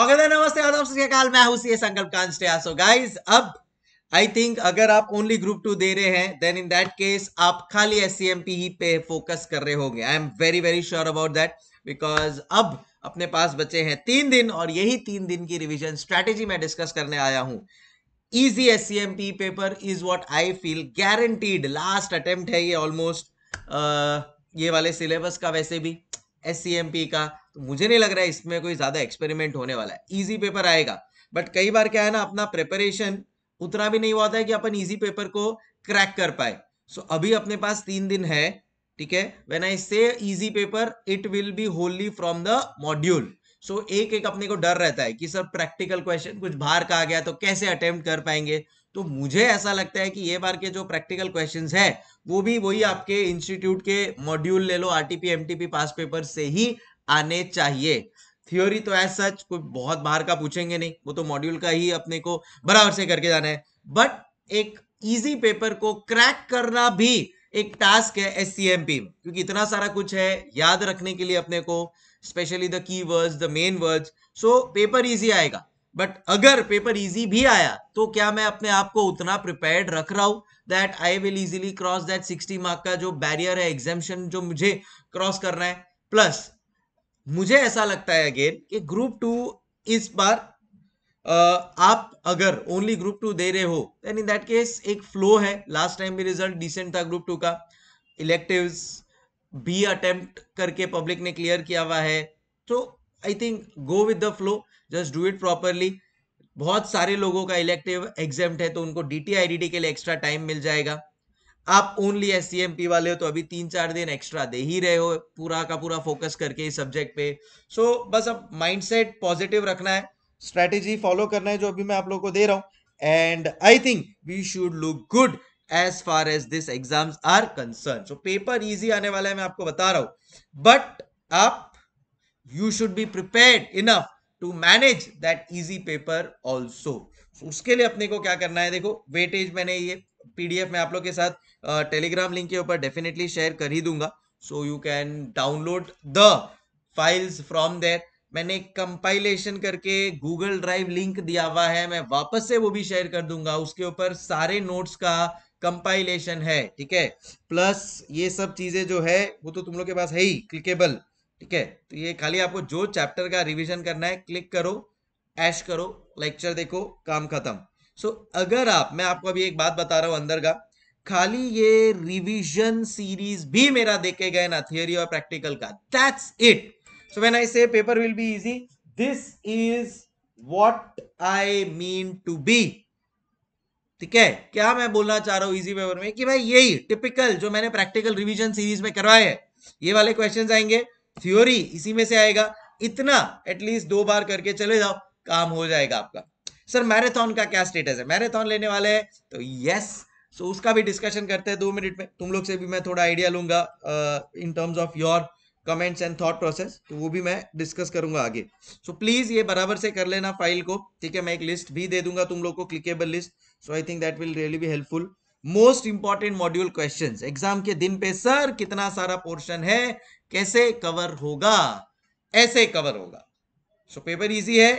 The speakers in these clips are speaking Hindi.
और नमस्ते आदाब सत्याकाल मैं हूं सीए संकल्प कांस्टे सो गाइस अब आई थिंक अगर आप ओनली ग्रुप टू दे रहे हैं देन इन दैट केस आप खाली एस ही पे फोकस कर रहे होंगे I am very very sure about that because अब अपने पास बचे हैं तीन दिन और यही तीन दिन की रिविजन स्ट्रेटेजी मैं डिस्कस करने आया हूं easy as paper is what I feel guaranteed last attempt है ये ऑलमोस्ट uh, ये वाले सिलेबस का वैसे भी एस e का तो मुझे नहीं लग रहा है इसमें कोई ज़्यादा एक्सपेरिमेंट होने वाला है इजी पेपर आएगा बट कई बार क्या है ना अपना प्रिपरेशन उतना भी नहीं हुआ था कि अपन इजी पेपर को क्रैक कर पाए सो so, अभी अपने पास तीन दिन है ठीक है when I say easy paper it will be wholly from the module so एक एक अपने को डर रहता है कि सर प्रैक्टिकल क्वेश्चन कुछ बाहर का आ गया तो कैसे अटेम्प्ट कर पाएंगे तो मुझे ऐसा लगता है कि ये बार के जो प्रैक्टिकल क्वेश्चन है वो भी वही आपके इंस्टीट्यूट के मॉड्यूल ले लो आरटीपी एमटीपी पास पेपर से ही आने चाहिए थ्योरी तो एज सच कोई बहुत बाहर का पूछेंगे नहीं वो तो मॉड्यूल का ही अपने को बराबर से करके जाना है बट एक इजी पेपर को क्रैक करना भी एक टास्क है एस में क्योंकि इतना सारा कुछ है याद रखने के लिए अपने को specially the key words the main words so paper easy आएगा बट अगर पेपर इजी भी आया तो क्या मैं अपने आप को उतना प्रिपेयर्ड रख रहा हूं that I will easily cross that sixty mark का जो बैरियर है एग्जामेशन जो मुझे क्रॉस करना है प्लस मुझे ऐसा लगता है अगेन कि ग्रुप टू इस बार Uh, आप अगर ओनली ग्रुप टू दे रहे हो देन इन दैट केस एक फ्लो है लास्ट टाइम भी रिजल्ट डिसेंट था ग्रुप टू का इलेक्टिव्स भी अटेम्प्ट करके पब्लिक ने क्लियर किया हुआ है तो I think go with the flow just do it properly बहुत सारे लोगों का इलेक्टिव एग्जाम है तो उनको डी टी के लिए एक्स्ट्रा टाइम मिल जाएगा आप ओनली एस वाले हो तो अभी तीन चार दिन एक्स्ट्रा दे ही रहे हो पूरा का पूरा फोकस करके इस सब्जेक्ट पे सो so, बस अब माइंडसेट पॉजिटिव रखना है स्ट्रेटेजी फॉलो करना है जो अभी मैं आप लोगों को दे रहा हूँ and I think we should look good as far as this exams are concern so paper easy आने वाला है मैं आपको बता रहा हूँ बट आप you should be prepared enough to manage that easy paper also उसके लिए अपने को क्या करना है देखो वेटेज मैंने ये पीडीएफ में आप लोग के साथ टेलीग्राम लिंक के ऊपर डेफिनेटली शेयर कर ही दूंगा so you can download the files from there मैंने कंपाइलेशन करके गूगल ड्राइव लिंक दिया हुआ है मैं वापस से वो भी शेयर कर दूंगा उसके ऊपर सारे नोट्स का कंपाइलेशन है ठीक है प्लस ये सब चीजें जो है वो तो तुम लोग के पास है ही क्लिकेबल ठीक है तो ये खाली आपको जो चैप्टर का रिवीजन करना है क्लिक करो ऐश करो लेक्चर देखो काम खत्म सो so, अगर आप मैं आपको अभी एक बात बता रहा हूं अंदर का खाली ये रिवीजन सीरीज भी मेरा देखे गए ना थियोरी और प्रैक्टिकल का that's it so when I say paper will be easy this is what I mean to be ठीक है क्या मैं बोलना चाह रहा हूं इजी पेपर में कि भाई यही टिपिकल जो मैंने प्रैक्टिकल रिवीजन सीरीज में करवाए है ये वाले क्वेश्चंस आएंगे थ्योरी इसी में से आएगा इतना एटलीस्ट दो बार करके चले जाओ काम हो जाएगा आपका सर मैराथन का क्या स्टेटस है मैराथन लेने वाले हैं तो यस सो उसका भी डिस्कशन करते हैं दो मिनट में तुम लोग से भी मैं थोड़ा आइडिया लूंगा in terms of your comments and thought process तो वो भी मैं डिस्कस करूंगा आगे सो so, प्लीज ये बराबर से कर लेना फाइल को ठीक है मैं एक लिस्ट भी दे दूंगा तुम लोग को clickable list so I think that will really be helpful most important module questions exam के दिन पे सर कितना सारा पोर्शन है कैसे कवर होगा ऐसे कवर होगा सो पेपर इजी है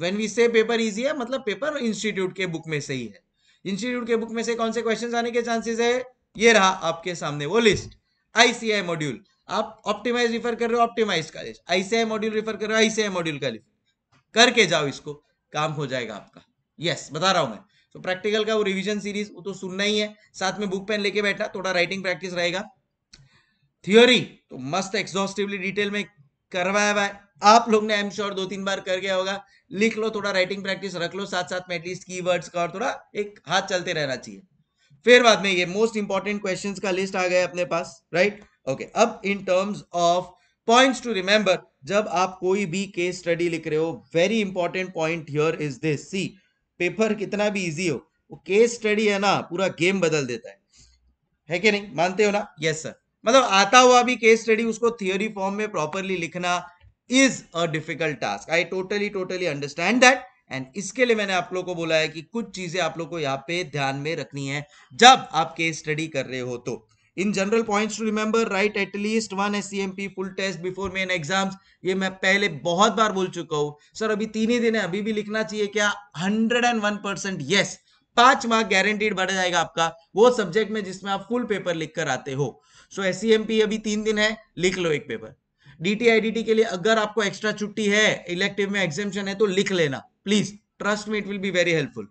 when we say paper easy है मतलब पेपर इंस्टीट्यूट के बुक में से ही है इंस्टीट्यूट के बुक में से कौन से क्वेश्चन आने के चांसेस है ये रहा आपके सामने वो लिस्ट आईसीआई मॉड्यूल आप ऑप्टिमाइज रिफर कर रहे हो ऑप्टिमाइज का लिस्ट आईसीआई मॉड्यूल रिफर कर रहे हो आईसीआई मॉड्यूल का लिस्ट करके जाओ इसको काम हो जाएगा आपका यस yes, बता रहा हूं मैं तो प्रैक्टिकल का वो रिविजन सीरीज वो तो सुनना ही है साथ में बुक पेन लेके बैठा थोड़ा राइटिंग प्रैक्टिस रहेगा थियोरी तो मस्त एक्सॉस्टिवली डिटेल में करवाया हुआ है आप लोग ने आई एम श्योर दो तीन बार कर गया होगा लिख लो थोड़ा राइटिंग प्रैक्टिस रख लो साथ साथ में एटलीस्ट की वर्ड्स का और थोड़ा एक हाथ चलते रहना चाहिए फिर बाद में ये मोस्ट इंपॉर्टेंट क्वेश्चंस का लिस्ट आ गया अपने पास राइट ओके अब in terms of points to remember जब आप कोई भी केस स्टडी लिख रहे हो very important point here is this see paper कितना भी इजी हो वो केस स्टडी है ना पूरा गेम बदल देता है है कि नहीं मानते हो ना यस सर मतलब आता हुआ भी केस स्टडी उसको थियोरी फॉर्म में प्रॉपरली लिखना is a difficult task I totally totally understand that and इसके लिए मैंने आप लोग को बोला है कि कुछ चीजें आप लोग को यहाँ पे ध्यान में रखनी है जब आप केस स्टडी कर रहे हो तो in general points to remember right at least once full test before main exams ये मैं पहले बहुत बार बोल चुका हूँ सर अभी तीन ही दिन है अभी भी लिखना चाहिए क्या hundred and one percent yes पांच मार्क गारंटीड बढ़ जाएगा आपका वो सब्जेक्ट में जिसमें आप फुल पेपर लिख कर आते हो सो एस e अभी तीन दिन है लिख लो एक पेपर डी के लिए अगर आपको एक्स्ट्रा छुट्टी है इलेक्टिव में एग्जामेशन है तो लिख लेना please trust me it will be very helpful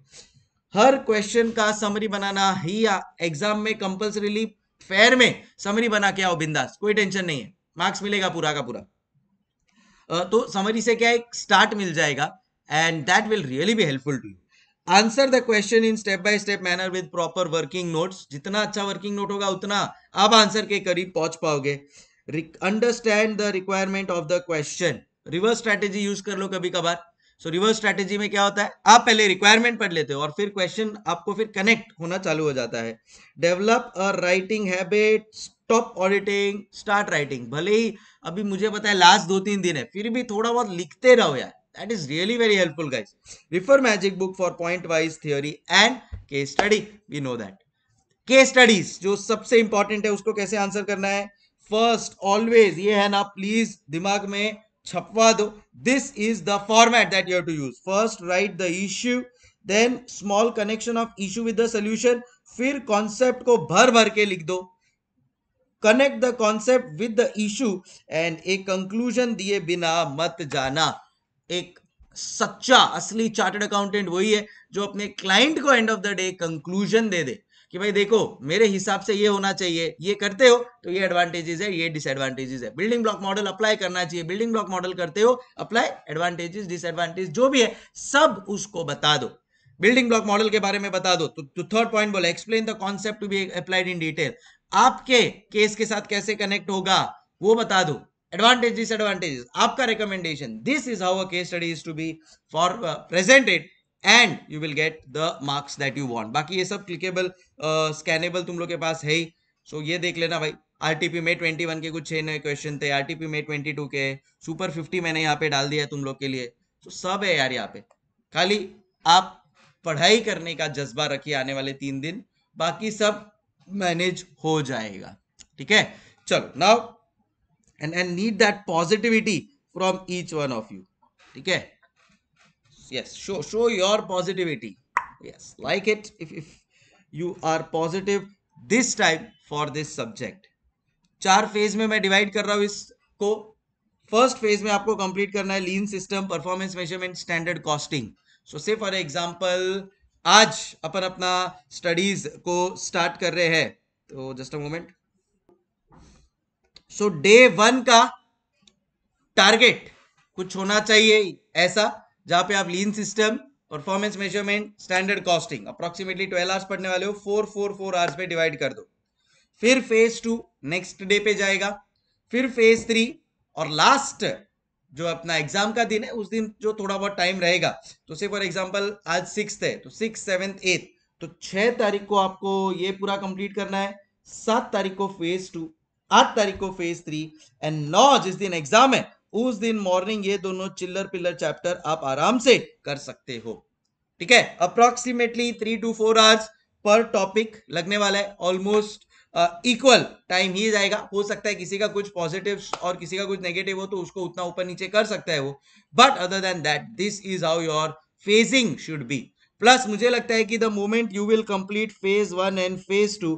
हर क्वेश्चन का समरी बनाना ही एग्जाम में कंपल्सरीली फेयर में समरी बना के आओ बिंदास कोई टेंशन नहीं है मार्क्स मिलेगा पूरा का पूरा तो समरी से क्या एक स्टार्ट मिल जाएगा and that will really be helpful to you answer the question in step by step manner with proper working notes जितना अच्छा वर्किंग नोट होगा उतना आप आंसर के करीब पहुंच पाओगे understand the requirement of the question reverse strategy use कर लो कभी कभार सो रिवर्स स्ट्रेटेजी में क्या होता है आप पहले रिक्वायरमेंट पढ़ लेते हो और फिर क्वेश्चन आपको फिर कनेक्ट होना चालू हो जाता है develop a writing habit stop auditing start writing भले ही अभी मुझे पता है लास्ट दो तीन दिन है फिर भी थोड़ा बहुत लिखते रहो यार that is really very helpful guys refer magic book for point wise theory and case study we know that case studies जो सबसे important है उसको कैसे आंसर करना है फर्स्ट ऑलवेज ये है ना प्लीज दिमाग में छपवा दो this is the format that you have to use first write the issue then small connection of issue with the solution फिर कॉन्सेप्ट को भर भर के लिख दो connect the concept with the issue and एक कंक्लूजन दिए बिना मत जाना एक सच्चा असली चार्टर्ड अकाउंटेंट वही है जो अपने क्लाइंट को end of the day conclusion दे दे कि भाई देखो मेरे हिसाब से ये होना चाहिए ये करते हो तो ये एडवांटेजेस है ये डिसएडवांटेजेस है बिल्डिंग ब्लॉक मॉडल अप्लाई करना चाहिए बिल्डिंग ब्लॉक मॉडल करते हो अप्लाई एडवांटेजेस डिसएडवांटेज जो भी है सब उसको बता दो बिल्डिंग ब्लॉक मॉडल के बारे में बता दो तो थर्ड तो पॉइंट बोला explain the concept to be applied in detail आपके केस के साथ कैसे कनेक्ट होगा वो बता दो एडवांटेज डिसएडवांटेजेस आपका recommendation this is how a case study is to be for presented and you will get the marks that you want बाकी ये सब क्लिकेबल स्कैनेबल uh, तुम लोग के पास है ही सो so, ये देख लेना भाई आर टी आरटीपी में वन के कुछ छह नए क्वेश्चन थे आर टी आरटीपी में टू के सुपर फिफ्टी मैंने यहाँ पे डाल दिया तुम लोग के लिए तो so, सब है यार यहाँ पे खाली आप पढ़ाई करने का जज्बा रखिए आने वाले तीन दिन बाकी सब मैनेज हो जाएगा ठीक है चलो now and and need that positivity from each one of you ठीक है yes show show your positivity yes like it if, if you are positive this time for this subject चार फेज में मैं डिवाइड कर रहा हूँ इसको फर्स्ट फेज में आपको कंप्लीट करना है lean system performance measurement standard costing so say for example आज अपन अपना स्टडीज को स्टार्ट कर रहे हैं तो just a moment so day one का टारगेट कुछ होना चाहिए ऐसा जहां पे आप lean system performance measurement standard costing approximately twelve hours पढ़ने वाले हो फोर फोर फोर आवर्स पे डिवाइड कर दो फिर फेज टू नेक्स्ट डे पे जाएगा फिर फेज थ्री और लास्ट जो अपना एग्जाम का दिन है उस दिन जो थोड़ा बहुत टाइम रहेगा तो से फॉर एग्जाम्पल आज सिक्स है तो सिक्स सेवन्थ एथ तो छह तारीख को आपको ये पूरा कंप्लीट करना है सात तारीख को फेज टू आठ तारीख को फेज थ्री एंड नौ जिस दिन एग्जाम है उस दिन मॉर्निंग ये दोनों चिल्लर पिल्लर चैप्टर आप आराम से कर सकते हो ठीक है approximately three two four hours पर टॉपिक लगने वाला है ऑलमोस्ट इक्वल टाइम ही जाएगा हो सकता है किसी का कुछ पॉजिटिव और किसी का कुछ नेगेटिव हो तो उसको उतना ऊपर नीचे कर सकता है वो but other than that this is how your phasing should be plus मुझे लगता है कि the moment you will complete phase one and phase two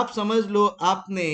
आप समझ लो आपने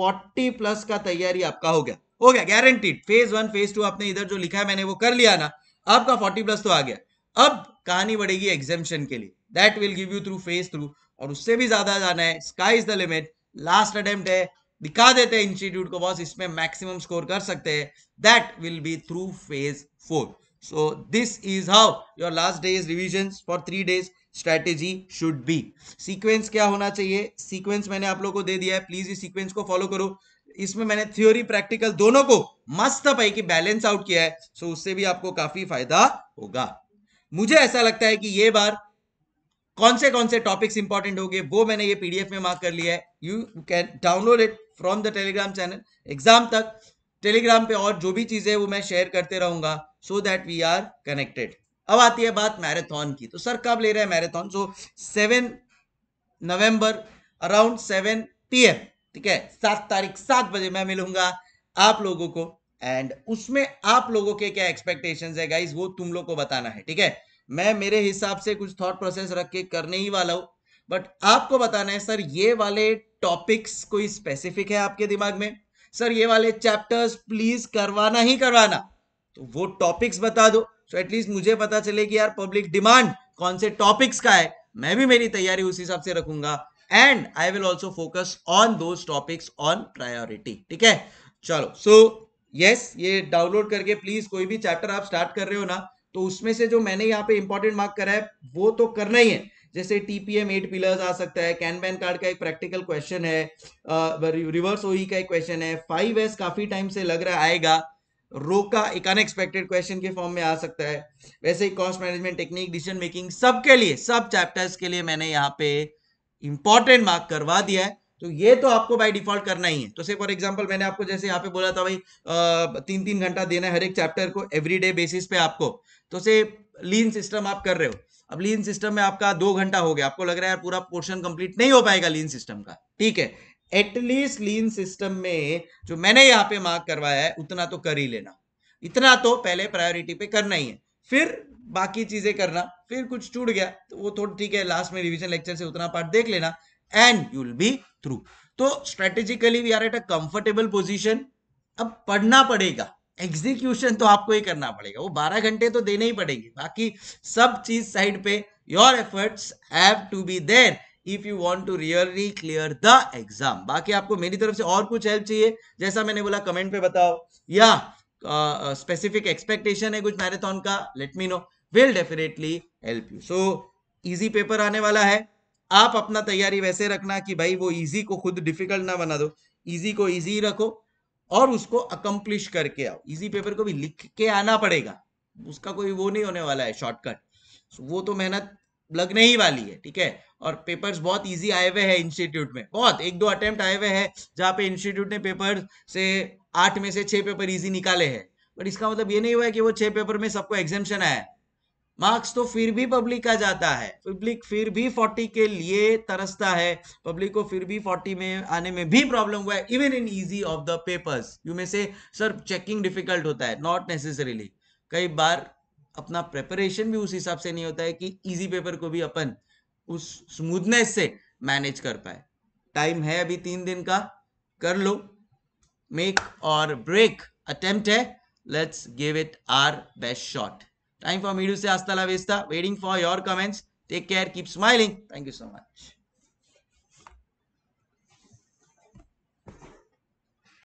40 प्लस का तैयारी आपका हो गया हो गया guaranteed phase one phase two आपने इधर जो लिखा है मैंने वो कर लिया ना आपका फोर्टी प्लस तो आ गया अब कहानी बढ़ेगी एग्जामेशन के लिए that will give you through phase through और उससे भी ज्यादा जाना है sky is the limit last attempt है दिखा देते हैं इंस्टीट्यूट को बॉस इसमें मैक्सिमम स्कोर कर सकते हैं that will be through phase four so this is how your last days revision for three days strategy should be sequence क्या होना चाहिए सीक्वेंस मैंने आप लोग को दे दिया है प्लीज इस सीक्वेंस को फॉलो करो इसमें मैंने थ्योरी प्रैक्टिकल दोनों को मस्त पैकी बैलेंस आउट किया है सो उससे भी आपको काफी फायदा होगा मुझे ऐसा लगता है कि ये बार कौन से कौन से टॉपिक्स इंपॉर्टेंट होंगे वो मैंने ये पीडीएफ में मार्क कर लिया है you can download it from the Telegram channel exam तक टेलीग्राम पे और जो भी चीजें वो मैं शेयर करते रहूंगा so that we are connected अब आती है बात मैराथन की तो सर कब ले रहे हैं marathon so seven November around seven PM ठीक है सात तारीख सात बजे मैं मिलूंगा आप लोगों को एंड उसमें आप लोगों के क्या एक्सपेक्टेशन है गाइज वो तुम लोग को बताना है ठीक है मैं मेरे हिसाब से कुछ थॉट प्रोसेस रख के करने ही वाला हूं बट आपको बताना है सर ये वाले टॉपिक्स कोई स्पेसिफिक है आपके दिमाग में सर ये वाले चैप्टर्स प्लीज करवाना ही करवाना तो वो टॉपिक्स बता दो सो so एटलीस्ट मुझे पता चले कि यार पब्लिक डिमांड कौन से टॉपिक्स का है मैं भी मेरी तैयारी उस हिसाब से रखूंगा and I will also focus on those topics on priority ठीक है चलो सो so, यस yes, ये डाउनलोड करके प्लीज कोई भी चैप्टर आप स्टार्ट कर रहे हो ना तो उसमें से जो मैंने यहाँ पे इंपॉर्टेंट मार्क करा है वो तो करना ही है जैसे टीपीएम एट पिलर्स आ सकता है कैन बैन कार्ड का एक प्रैक्टिकल क्वेश्चन है रिवर्स uh, ओई का एक क्वेश्चन है फाइव एस काफी टाइम से लग रहा आएगा रो का एक अनएक्सपेक्टेड क्वेश्चन के फॉर्म में आ सकता है वैसे ही cost management technique decision making सबके लिए सब चैप्टर्स के लिए मैंने यहाँ पे इंपॉर्टेंट मार्क करवा दिया है तो ये तो आपको बाय डिफॉल्ट करना ही है तो से फॉर एग्जांपल मैंने आपको जैसे यहाँ पे बोला था भाई तीन तीन घंटा देना है हर एक चैप्टर को एवरी डे बेसिस पे आपको तो से लीन सिस्टम आप कर रहे हो अब लीन सिस्टम में आपका दो घंटा हो गया आपको लग रहा है पूरा पोर्शन कंप्लीट नहीं हो पाएगा लीन सिस्टम का ठीक है एटलीस्ट लीन सिस्टम में जो मैंने यहाँ पे मार्क करवाया है उतना तो कर ही लेना इतना तो पहले प्रायोरिटी पे करना ही है फिर बाकी चीजें करना फिर कुछ छूट गया तो वो थोड़ा ठीक है लास्ट में रिविजन लेक्चर से उतना पार्ट देख लेना and you will be through तो strategically we are at a comfortable position अब पढ़ना पड़ेगा एग्जीक्यूशन तो आपको ही करना पड़ेगा वो 12 घंटे तो देने ही पड़ेंगे बाकी सब चीज साइड पे your efforts have to be there if you want to really clear the exam बाकी आपको मेरी तरफ से और कुछ हेल्प चाहिए जैसा मैंने बोला कमेंट पे बताओ या स्पेसिफिक uh, एक्सपेक्टेशन है कुछ मैराथन का let me know will definitely help you so easy paper आने वाला है आप अपना तैयारी वैसे रखना कि भाई वो इजी को खुद डिफिकल्ट ना बना दो इजी को इजी रखो और उसको अकम्प्लिश करके आओ इजी पेपर को भी लिख के आना पड़ेगा उसका कोई वो नहीं होने वाला है शॉर्टकट so, वो तो मेहनत लगने ही वाली है ठीक है और पेपर्स बहुत इजी आए हुए हैं इंस्टीट्यूट में बहुत एक दो अटेम्प्ट आए हुए हैं जहाँ पे इंस्टीट्यूट ने पेपर से आठ में से छह पेपर इजी निकाले हैं बट इसका मतलब ये नहीं हुआ है कि वो छह पेपर में सबको एग्जामेशन आया मार्क्स तो फिर भी पब्लिक का जाता है पब्लिक फिर भी फोर्टी के लिए तरसता है पब्लिक को फिर भी फोर्टी में आने में भी प्रॉब्लम हुआ है even in easy of the papers you में से सर चेकिंग डिफिकल्ट होता है नॉट नेसेसरीली कई बार अपना प्रेपरेशन भी उस हिसाब से नहीं होता है कि इजी पेपर को भी अपन उस स्मूथनेस से मैनेज कर पाए टाइम है अभी तीन दिन का कर लो मेक और ब्रेक अटेम्प्ट है let's give it our best shot time for मीडू से आस्ता वेस्ता waiting for your comments take care keep smiling thank you so much